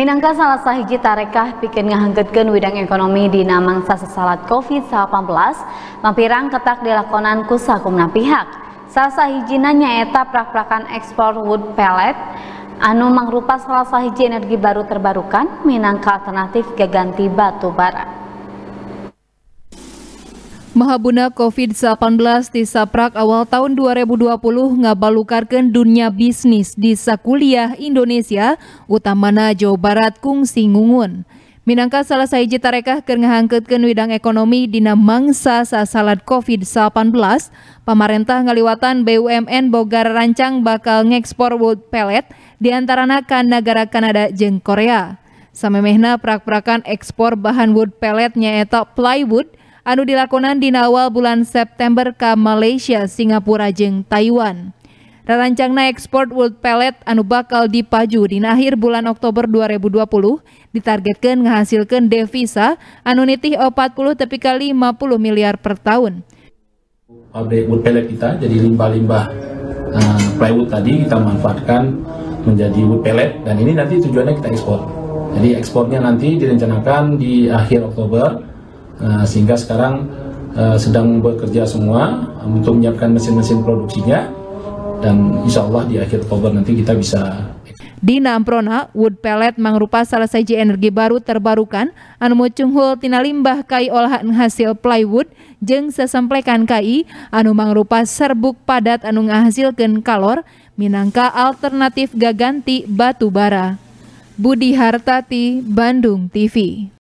Minangka salah sahiji tarekah bikin ngahengketkeun widang ekonomi di namangsa sesalat COVID-19 mampirang ketak dilakonan ku sakumna pihak. Salah sahijina etap prak-prakan ekspor wood pellet anu mangrupa salah sahiji energi baru terbarukan minangka alternatif gaganti batu bara. Mahabuna COVID-19 di Saprak awal tahun 2020 ngabalukarkan dunia bisnis di sakuliah Indonesia, utamana Jawa Barat kung ngungun. Minangka salah saiji tarekah keur widang ekonomi dina mangsa salat COVID-19, pemerintah ngaliwatan BUMN bogar rancang bakal ngekspor wood pellet di antara negara Kanada jeng Korea. Samemehna prak-prakan ekspor bahan wood pellet nyaeta plywood – anu dilakonan di awal bulan September ke Malaysia, Singapura jeng Taiwan. Rancangna ekspor wood Pellet anu bakal dipaju di akhir bulan Oktober 2020 ditargetkan menghasilkan devisa anu nitih 40 tepi kali 50 miliar per tahun. Pabrik wood pellet kita jadi limbah-limbah uh, plywood tadi kita manfaatkan menjadi wood pellet dan ini nanti tujuannya kita ekspor. Jadi ekspornya nanti direncanakan di akhir Oktober Nah, sehingga sekarang uh, sedang bekerja semua untuk menyiapkan mesin-mesin produksinya dan insya Allah di akhir Oktober nanti kita bisa di Namprona, wood pellet mangrupa salah saji energi baru terbarukan anu mucunghul tina limbah kai olahan hasil plywood jeng sesemplekan kai anu mangrupa serbuk padat anu ngahasilkan kalor minangka alternatif gaganti batu bara. Budi Hartati, Bandung TV.